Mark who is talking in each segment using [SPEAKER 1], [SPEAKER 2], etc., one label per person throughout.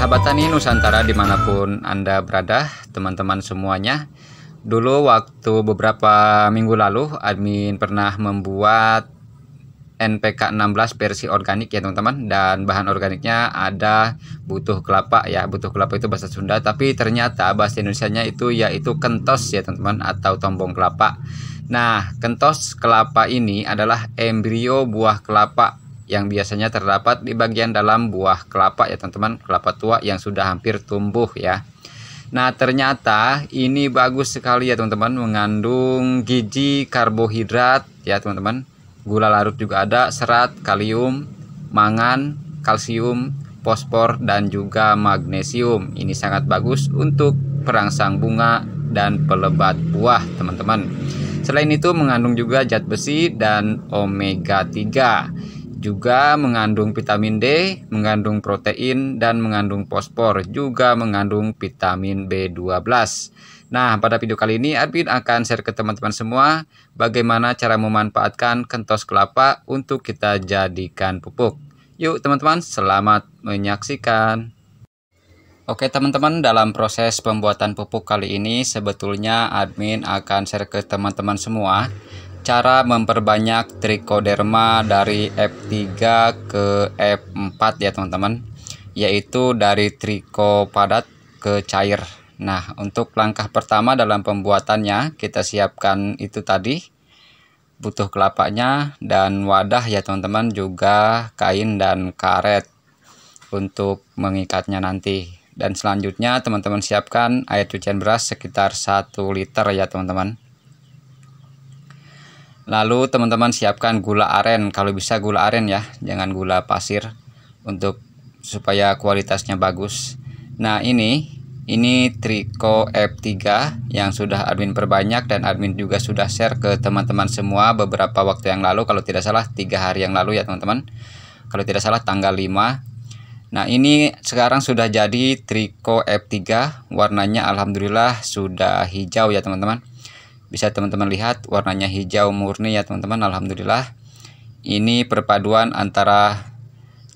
[SPEAKER 1] Sahabat Tani Nusantara dimanapun Anda berada, teman-teman semuanya Dulu waktu beberapa minggu lalu admin pernah membuat NPK 16 versi organik ya teman-teman Dan bahan organiknya ada butuh kelapa ya Butuh kelapa itu bahasa Sunda Tapi ternyata bahasa Indonesia-nya itu yaitu kentos ya teman-teman Atau tombong kelapa Nah, kentos kelapa ini adalah embrio buah kelapa yang biasanya terdapat di bagian dalam buah kelapa ya teman-teman kelapa tua yang sudah hampir tumbuh ya Nah ternyata ini bagus sekali ya teman-teman mengandung gizi karbohidrat ya teman-teman gula larut juga ada serat kalium mangan kalsium fosfor dan juga magnesium ini sangat bagus untuk perangsang bunga dan pelebat buah teman-teman Selain itu mengandung juga zat besi dan omega 3 juga mengandung vitamin D, mengandung protein, dan mengandung fosfor, juga mengandung vitamin B12. Nah, pada video kali ini Admin akan share ke teman-teman semua bagaimana cara memanfaatkan kentos kelapa untuk kita jadikan pupuk. Yuk teman-teman, selamat menyaksikan. Oke teman-teman, dalam proses pembuatan pupuk kali ini sebetulnya admin akan share ke teman-teman semua cara memperbanyak trichoderma dari F3 ke F4 ya teman-teman yaitu dari triko padat ke cair nah untuk langkah pertama dalam pembuatannya kita siapkan itu tadi butuh kelapanya dan wadah ya teman-teman juga kain dan karet untuk mengikatnya nanti dan selanjutnya teman-teman siapkan air cucian beras sekitar 1 liter ya teman-teman Lalu teman-teman siapkan gula aren, kalau bisa gula aren ya, jangan gula pasir untuk supaya kualitasnya bagus. Nah, ini ini Trico F3 yang sudah admin perbanyak dan admin juga sudah share ke teman-teman semua beberapa waktu yang lalu kalau tidak salah tiga hari yang lalu ya teman-teman kalau tidak salah tanggal 5 nah ini sekarang sudah jadi Trico F3 warnanya Alhamdulillah sudah hijau ya teman-teman bisa teman-teman lihat warnanya hijau murni ya teman-teman Alhamdulillah ini perpaduan antara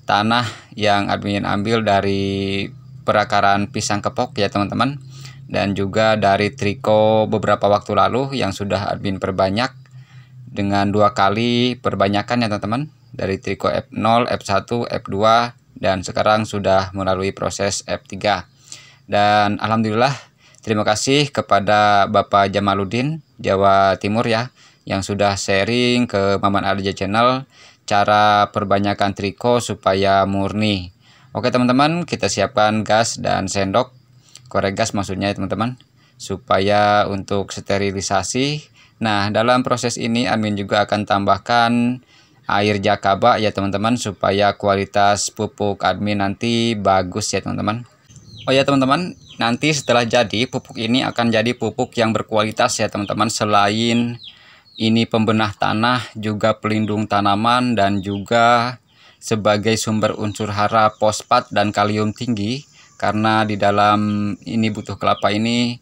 [SPEAKER 1] tanah yang admin ambil dari perakaran pisang kepok ya teman-teman dan juga dari triko beberapa waktu lalu yang sudah admin perbanyak dengan dua kali perbanyakan ya teman-teman dari triko F0, F1, F2 dan sekarang sudah melalui proses F3 dan Alhamdulillah Terima kasih kepada Bapak Jamaluddin Jawa Timur ya yang sudah sharing ke Maman Arja Channel cara perbanyakan triko supaya murni. Oke teman-teman, kita siapkan gas dan sendok. Korek gas maksudnya ya teman-teman. Supaya untuk sterilisasi. Nah, dalam proses ini Amin juga akan tambahkan air jakaba ya teman-teman supaya kualitas pupuk admin nanti bagus ya teman-teman. Oh ya teman-teman, nanti setelah jadi pupuk ini akan jadi pupuk yang berkualitas ya teman-teman. Selain ini pembenah tanah, juga pelindung tanaman dan juga sebagai sumber unsur hara fosfat dan kalium tinggi karena di dalam ini butuh kelapa ini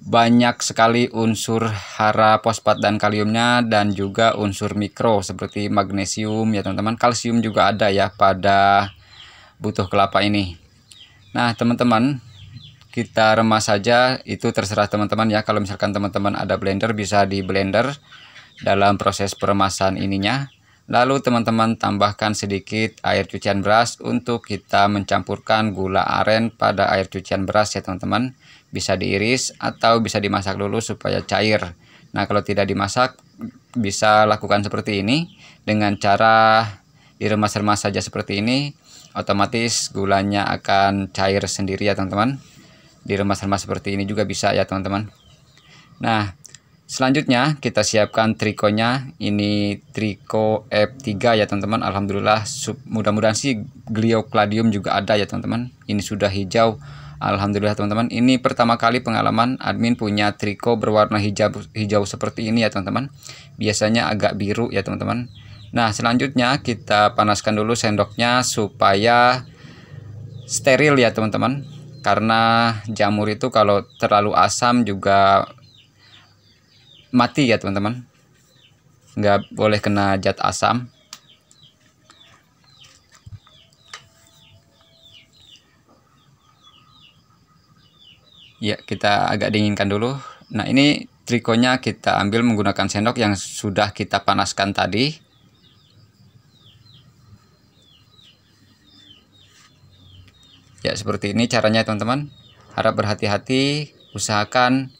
[SPEAKER 1] banyak sekali unsur hara fosfat dan kaliumnya dan juga unsur mikro seperti magnesium ya teman-teman kalsium juga ada ya pada butuh kelapa ini Nah, teman-teman, kita remas saja itu terserah teman-teman ya. Kalau misalkan teman-teman ada blender bisa di blender dalam proses peremasan ininya. Lalu teman-teman tambahkan sedikit air cucian beras untuk kita mencampurkan gula aren pada air cucian beras ya teman-teman. Bisa diiris atau bisa dimasak dulu supaya cair. Nah, kalau tidak dimasak bisa lakukan seperti ini dengan cara diremas-remas saja seperti ini otomatis gulanya akan cair sendiri ya teman-teman Di remas remas seperti ini juga bisa ya teman-teman nah selanjutnya kita siapkan trikonya ini triko F3 ya teman-teman Alhamdulillah mudah-mudahan sih gliokladium juga ada ya teman-teman ini sudah hijau Alhamdulillah teman-teman ini pertama kali pengalaman admin punya triko berwarna hijau hijau seperti ini ya teman-teman biasanya agak biru ya teman-teman Nah, selanjutnya kita panaskan dulu sendoknya supaya steril ya, teman-teman. Karena jamur itu kalau terlalu asam juga mati ya, teman-teman. Nggak boleh kena zat asam. Ya, kita agak dinginkan dulu. Nah, ini trikonya kita ambil menggunakan sendok yang sudah kita panaskan tadi tidak seperti ini caranya teman-teman harap berhati-hati usahakan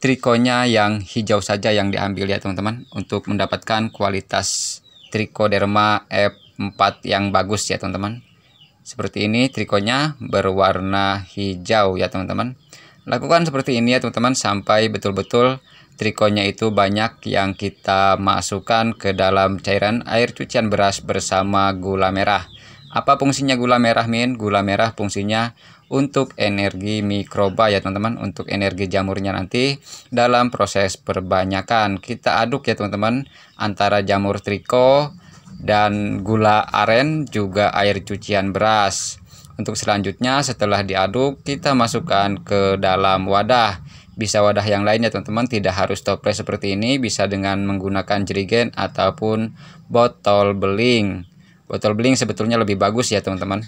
[SPEAKER 1] trikonya yang hijau saja yang diambil ya teman-teman untuk mendapatkan kualitas trikoderma F4 yang bagus ya teman-teman seperti ini trikonya berwarna hijau ya teman-teman lakukan seperti ini ya teman-teman sampai betul-betul trikonya itu banyak yang kita masukkan ke dalam cairan air cucian beras bersama gula merah apa fungsinya gula merah, Min? Gula merah fungsinya untuk energi mikroba ya, teman-teman. Untuk energi jamurnya nanti dalam proses perbanyakan. Kita aduk ya, teman-teman, antara jamur triko dan gula aren juga air cucian beras. Untuk selanjutnya setelah diaduk kita masukkan ke dalam wadah bisa wadah yang lainnya teman-teman tidak harus toples seperti ini bisa dengan menggunakan jerigen ataupun botol beling botol bling sebetulnya lebih bagus ya teman-teman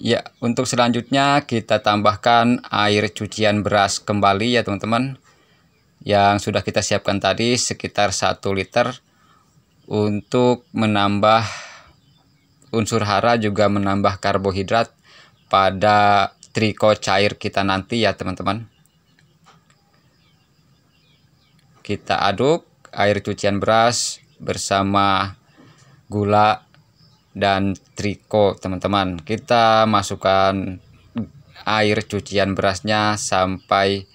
[SPEAKER 1] Ya, untuk selanjutnya kita tambahkan air cucian beras kembali ya teman-teman yang sudah kita siapkan tadi sekitar 1 liter untuk menambah unsur hara juga menambah karbohidrat pada triko cair kita nanti ya teman-teman. kita aduk air cucian beras bersama gula dan triko teman-teman kita masukkan air cucian berasnya sampai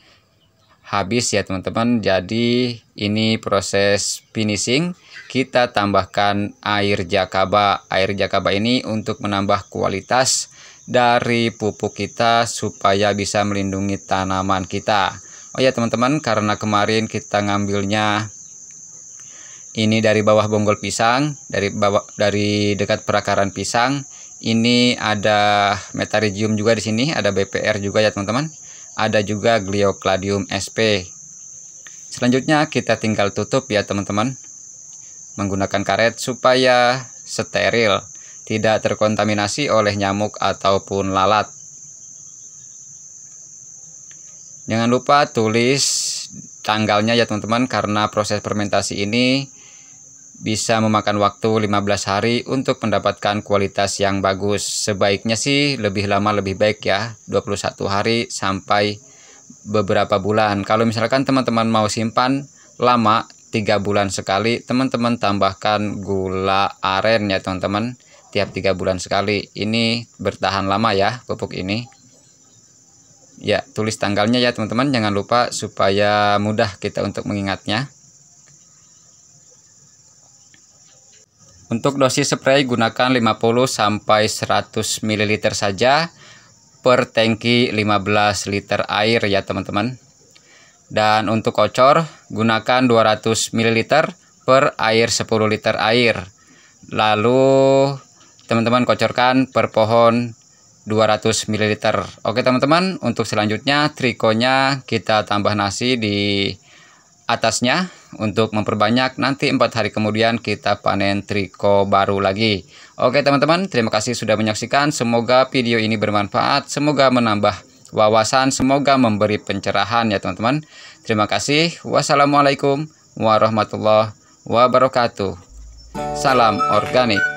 [SPEAKER 1] habis ya teman-teman jadi ini proses finishing kita tambahkan air jakaba air jakaba ini untuk menambah kualitas dari pupuk kita supaya bisa melindungi tanaman kita oh ya teman-teman karena kemarin kita ngambilnya ini dari bawah bonggol pisang dari bawah dari dekat perakaran pisang ini ada metarigium juga di sini ada BPR juga ya teman-teman ada juga gliocladium SP selanjutnya kita tinggal tutup ya teman-teman menggunakan karet supaya steril tidak terkontaminasi oleh nyamuk ataupun lalat Jangan lupa tulis tanggalnya ya teman-teman karena proses fermentasi ini bisa memakan waktu 15 hari untuk mendapatkan kualitas yang bagus. Sebaiknya sih lebih lama lebih baik ya, 21 hari sampai beberapa bulan. Kalau misalkan teman-teman mau simpan lama 3 bulan sekali, teman-teman tambahkan gula aren ya teman-teman tiap 3 bulan sekali. Ini bertahan lama ya pupuk ini ya tulis tanggalnya ya teman-teman jangan lupa supaya mudah kita untuk mengingatnya Untuk dosis spray gunakan 50 sampai 100 ml saja per tangki 15 liter air ya teman-teman. Dan untuk kocor gunakan 200 ml per air 10 liter air. Lalu teman-teman kocorkan per pohon 200 ml. Oke teman-teman, untuk selanjutnya trikonya kita tambah nasi di atasnya untuk memperbanyak nanti empat hari kemudian kita panen triko baru lagi. Oke teman-teman, terima kasih sudah menyaksikan. Semoga video ini bermanfaat, semoga menambah wawasan, semoga memberi pencerahan ya teman-teman. Terima kasih. Wassalamualaikum warahmatullahi wabarakatuh. Salam organik.